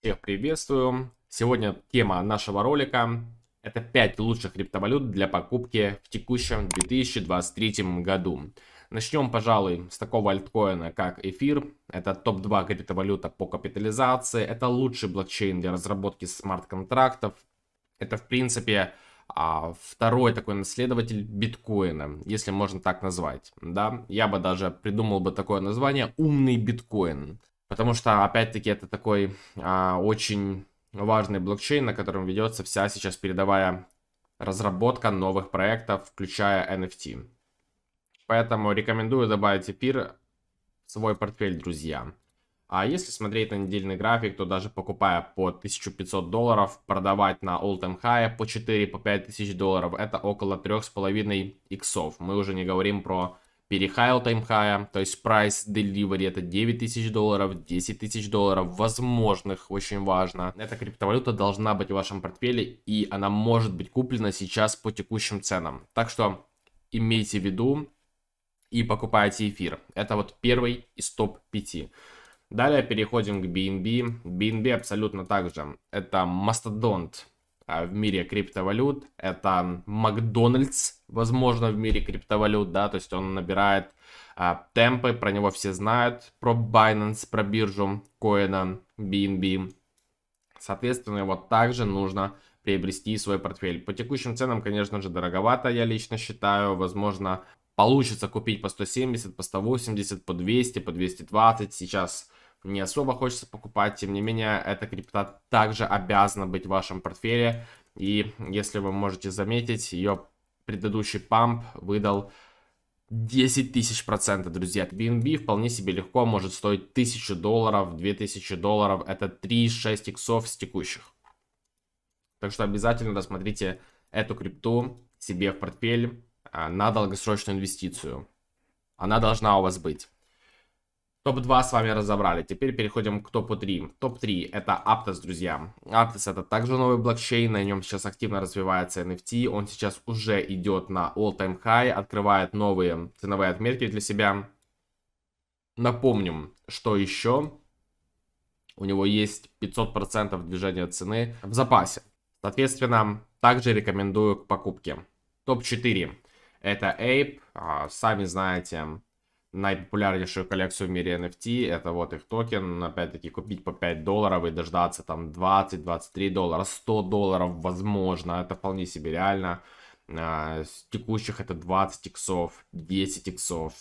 Всех приветствую. Сегодня тема нашего ролика – это 5 лучших криптовалют для покупки в текущем 2023 году. Начнем, пожалуй, с такого альткоина, как эфир. Это топ-2 криптовалюта по капитализации. Это лучший блокчейн для разработки смарт-контрактов. Это, в принципе, а, второй такой наследователь биткоина, если можно так назвать. Да? Я бы даже придумал бы такое название «умный биткоин». Потому что, опять-таки, это такой а, очень важный блокчейн, на котором ведется вся сейчас передовая разработка новых проектов, включая NFT. Поэтому рекомендую добавить эфир в свой портфель, друзья. А если смотреть на недельный график, то даже покупая по 1500 долларов, продавать на all-time high по 4-5 по тысяч долларов, это около 3,5 иксов. Мы уже не говорим про перехайл таймхая, то есть прайс delivery это 9 тысяч долларов, 10 тысяч долларов возможных, очень важно. Эта криптовалюта должна быть в вашем портфеле и она может быть куплена сейчас по текущим ценам. Так что имейте в виду и покупайте эфир. Это вот первый из топ-5. Далее переходим к BNB. BNB абсолютно так же. Это мастодонт а в мире криптовалют. Это Макдональдс, возможно, в мире криптовалют, да, то есть он набирает а, темпы, про него все знают, про Binance, про биржу коина BNB. Соответственно, его также нужно приобрести свой портфель. По текущим ценам, конечно же, дороговато, я лично считаю. Возможно, получится купить по 170, по 180, по 200, по 220. Сейчас не особо хочется покупать. Тем не менее, эта крипта также обязана быть в вашем портфеле. И если вы можете заметить, ее предыдущий памп выдал 10 тысяч процентов, друзья. BNB вполне себе легко может стоить 1000 долларов, 2000 долларов. Это 3-6 иксов с текущих. Так что обязательно рассмотрите эту крипту себе в портфель а, на долгосрочную инвестицию. Она должна у вас быть. Топ-2 с вами разобрали. Теперь переходим к топ-3. Топ-3 это Aptos, друзья. Aptos это также новый блокчейн, на нем сейчас активно развивается NFT. Он сейчас уже идет на all-time high, открывает новые ценовые отметки для себя. Напомним, что еще у него есть 500% движения цены в запасе. Соответственно, также рекомендую к покупке. Топ-4 это Ape, а, сами знаете, наипопулярнейшую коллекцию в мире NFT. Это вот их токен. Опять-таки купить по 5 долларов и дождаться там 20-23 доллара, 100 долларов возможно. Это вполне себе реально. А, с текущих это 20 иксов, 10 иксов.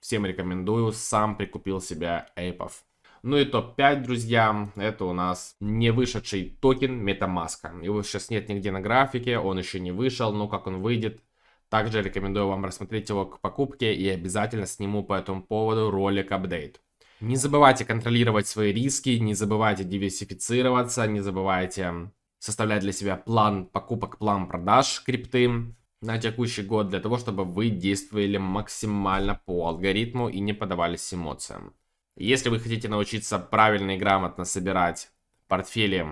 Всем рекомендую. Сам прикупил себе эйпов. Ну и топ-5, друзья, это у нас не вышедший токен MetaMask. Его сейчас нет нигде на графике, он еще не вышел, но как он выйдет, также рекомендую вам рассмотреть его к покупке и обязательно сниму по этому поводу ролик апдейт. Не забывайте контролировать свои риски, не забывайте диверсифицироваться, не забывайте составлять для себя план покупок, план продаж крипты на текущий год для того, чтобы вы действовали максимально по алгоритму и не поддавались эмоциям. Если вы хотите научиться правильно и грамотно собирать портфели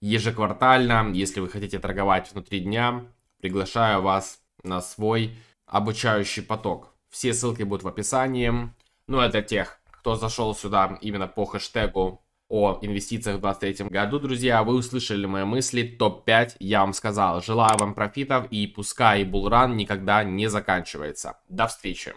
ежеквартально, если вы хотите торговать внутри дня, приглашаю вас на свой обучающий поток. Все ссылки будут в описании. Ну, это а тех, кто зашел сюда именно по хэштегу о инвестициях в 2023 году, друзья. Вы услышали мои мысли. Топ-5 я вам сказал. Желаю вам профитов и пускай булран никогда не заканчивается. До встречи.